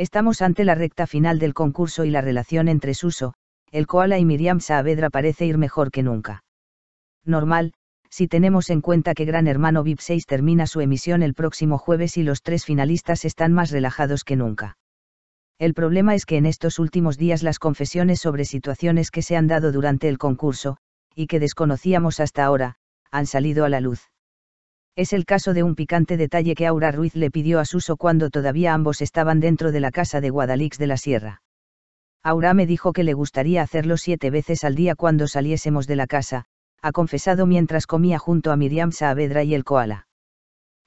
Estamos ante la recta final del concurso y la relación entre Suso, el koala y Miriam Saavedra parece ir mejor que nunca. Normal, si tenemos en cuenta que Gran Hermano VIP 6 termina su emisión el próximo jueves y los tres finalistas están más relajados que nunca. El problema es que en estos últimos días las confesiones sobre situaciones que se han dado durante el concurso, y que desconocíamos hasta ahora, han salido a la luz. Es el caso de un picante detalle que Aura Ruiz le pidió a Suso cuando todavía ambos estaban dentro de la casa de Guadalix de la Sierra. Aura me dijo que le gustaría hacerlo siete veces al día cuando saliésemos de la casa, ha confesado mientras comía junto a Miriam Saavedra y el koala.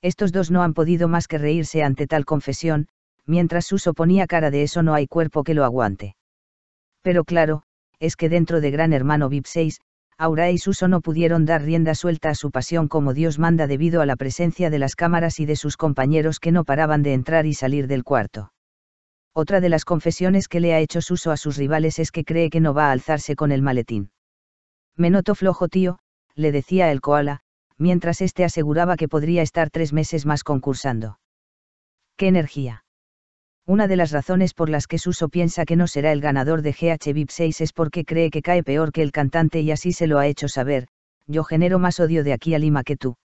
Estos dos no han podido más que reírse ante tal confesión, mientras Suso ponía cara de eso no hay cuerpo que lo aguante. Pero claro, es que dentro de Gran Hermano VIP 6, Aura y Suso no pudieron dar rienda suelta a su pasión como Dios manda debido a la presencia de las cámaras y de sus compañeros que no paraban de entrar y salir del cuarto. Otra de las confesiones que le ha hecho Suso a sus rivales es que cree que no va a alzarse con el maletín. Me noto flojo, tío, le decía el koala, mientras éste aseguraba que podría estar tres meses más concursando. ¡Qué energía! Una de las razones por las que Suso piensa que no será el ganador de GH VIP 6 es porque cree que cae peor que el cantante y así se lo ha hecho saber, yo genero más odio de aquí a Lima que tú.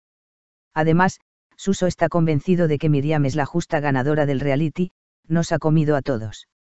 Además, Suso está convencido de que Miriam es la justa ganadora del reality, nos ha comido a todos.